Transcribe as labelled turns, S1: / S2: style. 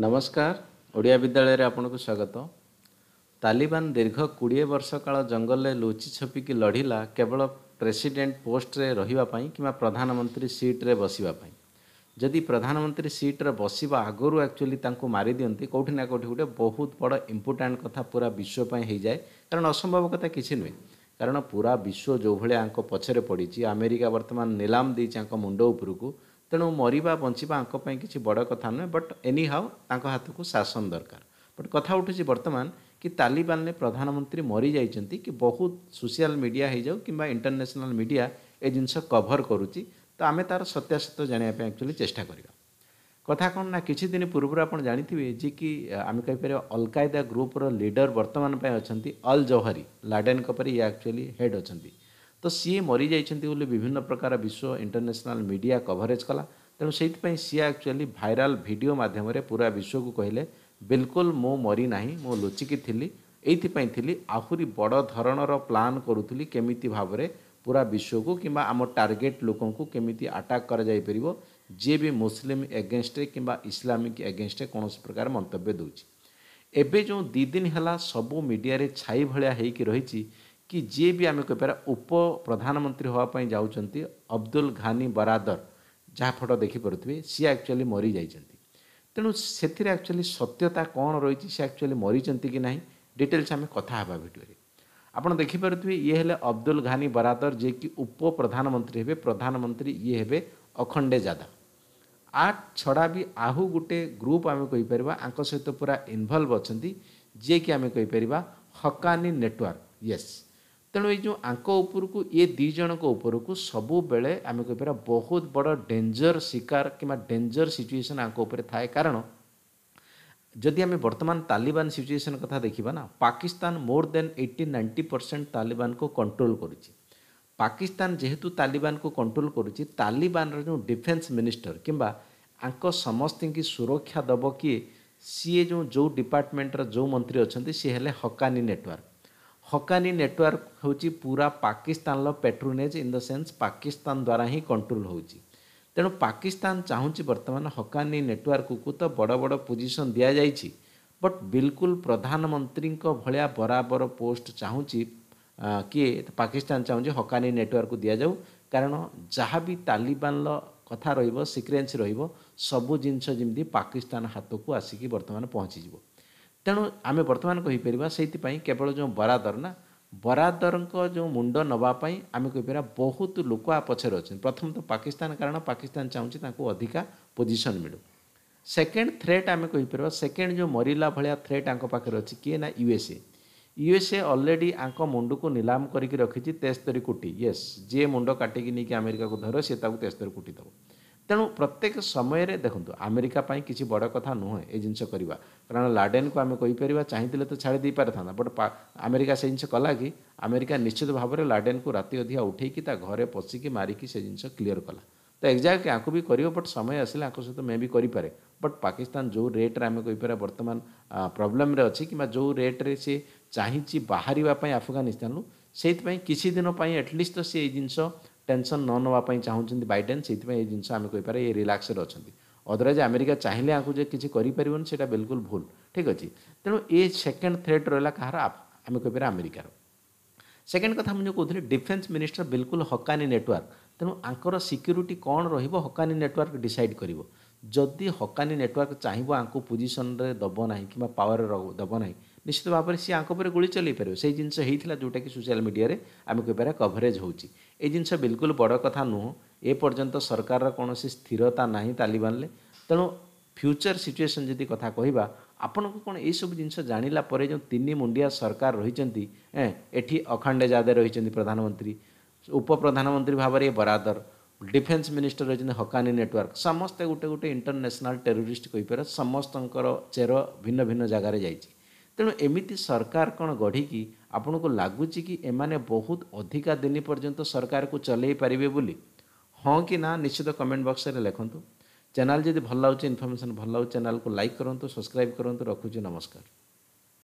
S1: ନମସ୍କାର ଓଡ଼ିଆ ବିଦ୍ୟାଳୟରେ ଆପଣଙ୍କୁ ସ୍ୱାଗତ ତାଲିବାନ ଦୀର୍ଘ କୋଡ଼ିଏ ବର୍ଷ କାଳ ଜଙ୍ଗଲରେ ଲୁଚି ଛପିକି ଲଢ଼ିଲା କେବଳ ପ୍ରେସିଡେଣ୍ଟ ପୋଷ୍ଟରେ ରହିବା ପାଇଁ କିମ୍ବା ପ୍ରଧାନମନ୍ତ୍ରୀ ସିଟ୍ରେ ବସିବା ପାଇଁ ଯଦି ପ୍ରଧାନମନ୍ତ୍ରୀ ସିଟ୍ରେ ବସିବା ଆଗରୁ ଆକ୍ଚୁଆଲି ତାଙ୍କୁ ମାରିଦିଅନ୍ତି କେଉଁଠି ନା କେଉଁଠି ଗୋଟେ ବହୁତ ବଡ଼ ଇମ୍ପୋର୍ଟାଣ୍ଟ କଥା ପୁରା ବିଶ୍ୱ ପାଇଁ ହୋଇଯାଏ କାରଣ ଅସମ୍ଭବ କଥା କିଛି ନୁହେଁ କାରଣ ପୁରା ବିଶ୍ୱ ଯେଉଁଭଳିଆ ଆଙ୍କ ପଛରେ ପଡ଼ିଛି ଆମେରିକା ବର୍ତ୍ତମାନ ନିଲାମ ଦେଇଛି ଆଙ୍କ ମୁଣ୍ଡ ଉପରକୁ ତେଣୁ ମରିବା ବଞ୍ଚିବା ଆଙ୍କ ପାଇଁ କିଛି ବଡ଼ କଥା ନୁହେଁ ବଟ୍ ଏନି ହାଉ ତାଙ୍କ ହାତକୁ ଶାସନ ଦରକାର ବଟ୍ କଥା ଉଠୁଛି ବର୍ତ୍ତମାନ କି ତାଲିବାନରେ ପ୍ରଧାନମନ୍ତ୍ରୀ ମରିଯାଇଛନ୍ତି କି ବହୁତ ସୋସିଆଲ ମିଡ଼ିଆ ହେଇଯାଉ କିମ୍ବା ଇଣ୍ଟରନ୍ୟାସନାଲ ମିଡ଼ିଆ ଏ ଜିନିଷ କଭର କରୁଛି ତ ଆମେ ତା'ର ସତ୍ୟାସତ୍ୟ ଜାଣିବା ପାଇଁ ଆକ୍ଚୁଆଲି ଚେଷ୍ଟା କରିବା କଥା କ'ଣ ନା କିଛି ଦିନ ପୂର୍ବରୁ ଆପଣ ଜାଣିଥିବେ ଯିଏକି ଆମେ କହିପାରିବା ଅଲକାଏଦା ଗ୍ରୁପ୍ର ଲିଡର ବର୍ତ୍ତମାନ ପାଇଁ ଅଛନ୍ତି ଅଲ୍ ଜୌହରି ଲାଡେନ୍ଙ୍କ ପରି ଇଏ ଆକ୍ଚୁଆଲି ହେଡ୍ ଅଛନ୍ତି ତ ସିଏ ମରିଯାଇଛନ୍ତି ବୋଲି ବିଭିନ୍ନ ପ୍ରକାର ବିଶ୍ୱ ଇଣ୍ଟରନ୍ୟାସନାଲ୍ ମିଡ଼ିଆ କଭରେଜ୍ କଲା ତେଣୁ ସେଇଥିପାଇଁ ସିଏ ଆକ୍ଚୁଆଲି ଭାଇରାଲ୍ ଭିଡ଼ିଓ ମାଧ୍ୟମରେ ପୁରା ବିଶ୍ୱକୁ କହିଲେ ବିଲକୁଲ ମୁଁ ମରି ନାହିଁ ମୁଁ ଲୁଚିକି ଥିଲି ଏଇଥିପାଇଁ ଥିଲି ଆହୁରି ବଡ଼ ଧରଣର ପ୍ଲାନ୍ କରୁଥିଲି କେମିତି ଭାବରେ ପୁରା ବିଶ୍ୱକୁ କିମ୍ବା ଆମ ଟାର୍ଗେଟ୍ ଲୋକଙ୍କୁ କେମିତି ଆଟାକ୍ କରାଯାଇପାରିବ ଯିଏ ବି ମୁସଲିମ୍ ଏଗେନଷ୍ଟରେ କିମ୍ବା ଇସଲାମିକ୍ ଏଗେନଷ୍ଟରେ କୌଣସି ପ୍ରକାର ମନ୍ତବ୍ୟ ଦେଉଛି ଏବେ ଯେଉଁ ଦୁଇ ଦିନ ହେଲା ସବୁ ମିଡ଼ିଆରେ ଛାଇ ଭଳିଆ ହେଇକି ରହିଛି कि जे भी आम कहपर उप प्रधानमंत्री हाँपाई जाऊँच अब्दुल घानी बरादर जहाँ फटो देखिपुर थे सी एक्चुअली मरी जाइंट तेणु से आकचुअली सत्यता कौन रही सी एक्चुअली मरीज कि ना डिटेल्स आम कथा भिडियो आपड़ देखिपे थे ये हेले अब्दुल घानी बरादर जी कि उप प्रधानमंत्री हे प्रधानमंत्री ये हे अखंडे जादा आ छड़ा भी आहु गोटे ग्रुप आम कहीपर आप सहित पूरा इनभल्व अच्छा जी कि आम कहीपर हकानी नेटवर्क यस ତେଣୁ ଏଇ ଯେଉଁ ଆଙ୍କ ଉପରକୁ ଏ ଦୁଇ ଜଣଙ୍କ ଉପରକୁ ସବୁବେଳେ ଆମେ କହିପାରିବା ବହୁତ ବଡ଼ ଡେଞ୍ଜର ଶିକାର କିମ୍ବା ଡେଞ୍ଜର ସିଚୁଏସନ୍ ଆଙ୍କ ଉପରେ ଥାଏ କାରଣ ଯଦି ଆମେ ବର୍ତ୍ତମାନ ତାଲିବାନ ସିଚୁଏସନ୍ କଥା ଦେଖିବା ନା Pakistan more than eighty ninety percent ତାଲିବାନକୁ କଣ୍ଟ୍ରୋଲ୍ କରୁଛି ପାକିସ୍ତାନ ଯେହେତୁ ତାଲିବାନକୁ କଣ୍ଟ୍ରୋଲ୍ କରୁଛି ତାଲିବାନର ଯେଉଁ ଡିଫେନ୍ସ ମିନିଷ୍ଟର କିମ୍ବା ଆଙ୍କ ସମସ୍ତଙ୍କୁ ସୁରକ୍ଷା ଦେବ କିଏ ସିଏ ଯେଉଁ ଯେଉଁ ଡିପାର୍ଟମେଣ୍ଟର ଯେଉଁ ମନ୍ତ୍ରୀ ଅଛନ୍ତି ସିଏ ହେଲେ ହକାନି ନେଟୱାର୍କ ହକାନୀ ନେଟୱାର୍କ ହେଉଛି ପୁରା ପାକିସ୍ତାନର patronage in the sense Pakistan ଦ୍ୱାରା ହିଁ କଣ୍ଟ୍ରୋଲ୍ ହେଉଛି ତେଣୁ ପାକିସ୍ତାନ ଚାହୁଁଛି ବର୍ତ୍ତମାନ ହକାନୀ ନେଟୱାର୍କକୁ ତ ବଡ଼ ବଡ଼ ପୋଜିସନ୍ ଦିଆଯାଇଛି ବଟ୍ ବିଲକୁଲ ପ୍ରଧାନମନ୍ତ୍ରୀଙ୍କ ଭଳିଆ ବରାବର ପୋଷ୍ଟ ଚାହୁଁଛି କିଏ ପାକିସ୍ତାନ ଚାହୁଁଛି ହକାନୀ ନେଟୱାର୍କକୁ ଦିଆଯାଉ କାରଣ ଯାହା ବି ତାଲିବାନର କଥା ରହିବ ସିକ୍ରେନ୍ସ ରହିବ ସବୁ ଜିନିଷ ଯେମିତି ପାକିସ୍ତାନ ହାତକୁ ଆସିକି ବର୍ତ୍ତମାନ ପହଞ୍ଚିଯିବ ତେଣୁ ଆମେ ବର୍ତ୍ତମାନ କହିପାରିବା ସେଇଥିପାଇଁ କେବଳ ଯେଉଁ ବରାଦର ନା ବରାଦରଙ୍କ ଯେଉଁ ମୁଣ୍ଡ ନେବା ପାଇଁ ଆମେ କହିପାରିବା ବହୁତ ଲୋକ ଆ ପଛରେ ଅଛନ୍ତି ପ୍ରଥମତଃ ପାକିସ୍ତାନ କାରଣ ପାକିସ୍ତାନ ଚାହୁଁଛି ତାଙ୍କୁ ଅଧିକା ପୋଜିସନ୍ ମିଳୁ ସେକେଣ୍ଡ ଥ୍ରେଟ୍ ଆମେ କହିପାରିବା ସେକେଣ୍ଡ ଯେଉଁ ମରିଲା ଭଳିଆ ଥ୍ରେଟ୍ ଆଙ୍କ ପାଖରେ ଅଛି କିଏ ନା ୟୁଏସ୍ଏ ୟୁଏସ୍ଏ ଅଲରେଡ଼ି ଆଙ୍କ ମୁଣ୍ଡକୁ ନିଲାମ କରିକି ରଖିଛି ତେସ୍ତରୀ କୋଟି ୟେସ୍ ଯିଏ ମୁଣ୍ଡ କାଟିକି ନେଇକି ଆମେରିକାକୁ ଧର ସିଏ ତାକୁ ତେସ୍ତରୀ କୋଟି ଦେବ तेणु प्रत्येक समय देखु आमेरिका किसी बड़ कथ नुह ये जिनस कारण लाडेन को आम कहीपर चाहिए तो छाड़ दे पार बट आमेरिका से जिनस कला कि आमेरिका निश्चित भाव में लाडेन को राति अधिया उठे उठी घरे पशिक मारिकी से जिन क्लीयर कला तो एक्जाक्ट या भी कर बट समय आसे आपको सहित मे भी करें बट पाकिस्तान जो रेट्रे आम कहीपर बर्तमान प्रोब्लेम अच्छी कि जो रेट्रे सी चाहिए बाहर आफगानिस्तानु से किसी दिन एटलिस्ट तो सी जिनस ଟେନସନ୍ ନ ନେବା ପାଇଁ ଚାହୁଁଛନ୍ତି ବାଇଡେନ୍ ସେଇଥିପାଇଁ ଏ ଜିନିଷ ଆମେ କହିପାରିବା ଏ ରିଲାକ୍ସରେ ଅଛନ୍ତି ଅଦରୱାଇଜ୍ ଆମେରିକା ଚାହିଁଲେ ଆକୁ ଯେ କିଛି କରିପାରିବନି ସେଇଟା ବିଲକୁଲ ଭୁଲ ଠିକ୍ ଅଛି ତେଣୁ ଏ ସେକେଣ୍ଡ ଥ୍ରେଟ୍ ରହିଲା କାହାର ଆମେ କହିପାରିବା ଆମେରିକାର ସେକେଣ୍ଡ କଥା ମୁଁ ଯେଉଁ କହୁଥିଲି ଡିଫେନ୍ସ ମିନିଷ୍ଟର ବିଲକୁଲ ହକାନି ନେଟୱାର୍କ ତେଣୁ ଆଙ୍କର ସିକ୍ୟୁରିଟି କ'ଣ ରହିବ ହକାନି ନେଟୱାର୍କ ଡିସାଇଡ଼ କରିବ ଯଦି ହକାନି ନେଟୱାର୍କ ଚାହିଁବ ଆଙ୍କୁ ପୋଜିସନରେ ଦେବ ନାହିଁ କିମ୍ବା ପାୱାରରେ ଦେବ ନାହିଁ ନିଶ୍ଚିତ ଭାବରେ ସିଏ ଆଙ୍କ ଉପରେ ଗୁଳି ଚଲେଇ ପାରିବ ସେଇ ଜିନିଷ ହେଇଥିଲା ଯେଉଁଟାକି ସୋସିଆଲ୍ ମିଡ଼ିଆରେ ଆମେ କହିପାରିବା କଭରେଜ୍ ହେଉଛି ଏ ଜିନିଷ ବିଲକୁଲ ବଡ଼ କଥା ନୁହଁ ଏ ପର୍ଯ୍ୟନ୍ତ ସରକାରର କୌଣସି ସ୍ଥିରତା ନାହିଁ ତାଲିବାନରେ ତେଣୁ ଫ୍ୟୁଚର୍ ସିଚୁଏସନ୍ ଯଦି କଥା କହିବା ଆପଣଙ୍କୁ କ'ଣ ଏଇସବୁ ଜିନିଷ ଜାଣିଲା ପରେ ଯେଉଁ ତିନି ମୁଣ୍ଡିଆ ସରକାର ରହିଛନ୍ତି ଏଠି ଅଖଣ୍ଡେ ଜାଦେ ରହିଛନ୍ତି ପ୍ରଧାନମନ୍ତ୍ରୀ ଉପପ୍ରଧାନମନ୍ତ୍ରୀ ଭାବରେ ବରାଦର ଡିଫେନ୍ସ ମିନିଷ୍ଟର ରହିଛନ୍ତି ହକାନି ନେଟୱାର୍କ ସମସ୍ତେ ଗୋଟେ ଗୋଟେ ଇଣ୍ଟରନ୍ୟାସନାଲ୍ ଟେରୋରିଷ୍ଟ କହିପାରିବା ସମସ୍ତଙ୍କର ଚେର ଭିନ୍ନ ଭିନ୍ନ ଜାଗାରେ ଯାଇଛି ତେଣୁ ଏମିତି ସରକାର କ'ଣ ଗଢ଼ିକି ଆପଣଙ୍କୁ ଲାଗୁଛି କି ଏମାନେ ବହୁତ ଅଧିକା ଦିନ ପର୍ଯ୍ୟନ୍ତ ସରକାରକୁ ଚଲେଇ ପାରିବେ ବୋଲି ହଁ କି ନା ନିଶ୍ଚିତ କମେଣ୍ଟ ବକ୍ସରେ ଲେଖନ୍ତୁ ଚ୍ୟାନେଲ୍ ଯଦି ଭଲ ଲାଗୁଛି ଇନଫର୍ମେସନ୍ ଭଲ ଲାଗୁଛି ଚ୍ୟାନେଲ୍କୁ ଲାଇକ୍ କରନ୍ତୁ ସବସ୍କ୍ରାଇବ୍ କରନ୍ତୁ ରଖୁଛି ନମସ୍କାର